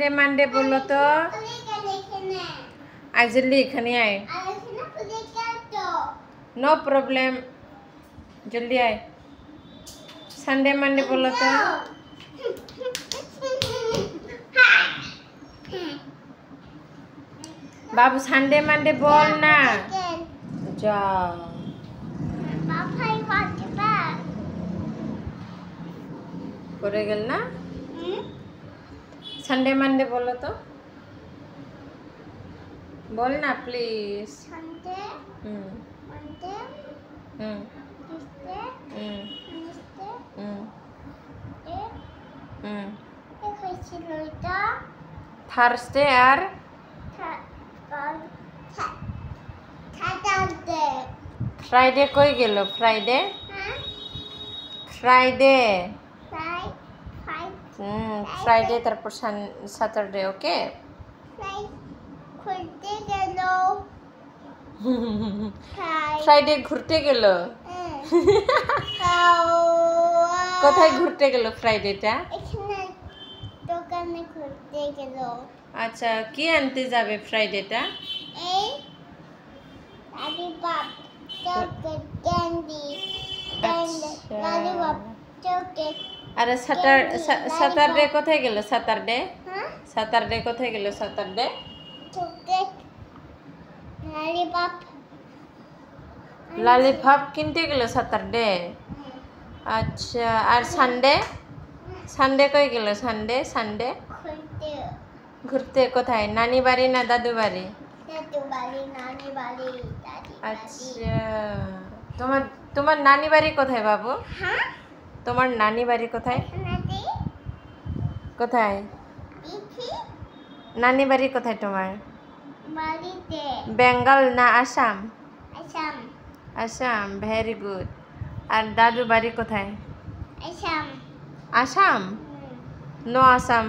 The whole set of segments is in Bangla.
মান্ডে মানডে বললো তো আইজলি এখানে আয় নো প্রবলেম জলদি আয় সানডে মানডে বললো তো বাবু সানডে মানডে বল না যা করে গেল না সানডে মানডে বলো তো বল না প্লিজ সানডে হুম মানডে থার্সডে আর ফ্রাইডে কই গেল ফ্রাইডে হ্যাঁ? ফ্রাইডে ফ্রাইডে তারপর স্যাটারডে ওকে ঘুরতে গেল ফ্রাইডে ঘুরতে গেল হ্যাঁ। কোথায় ঘুরতে গেল ফ্রাইডেটা আচ্ছা কি আনতে যাবে ফ্রাইডেটা এই lollipop chocolate candy lollipop chocolate আরে স্যাটার স্যাটারডে কোথায় গেল স্যাটারডে স্যাটারডে কোথায় গেল স্যাটারডে লালিপপ কিনতে গেল স্যাটারডে আচ্ছা আর সানডে সানডে কই গেল সানডে সানডে ঘুরতে কোথায় নানি বাড়ি না দাদু বাড়ি আচ্ছা তোমার তোমার নানি বাড়ি কোথায় বাবু হ্যাঁ তোমার নানি বাড়ি কোথায় কোথায় নানি বাড়ি কোথায় তোমার বেঙ্গল না আসাম আসাম ভেরি গুড আর দাদু বাড়ি কোথায় আসাম আসাম আসাম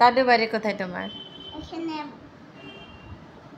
দাদু বাড়ি কোথায় তোমার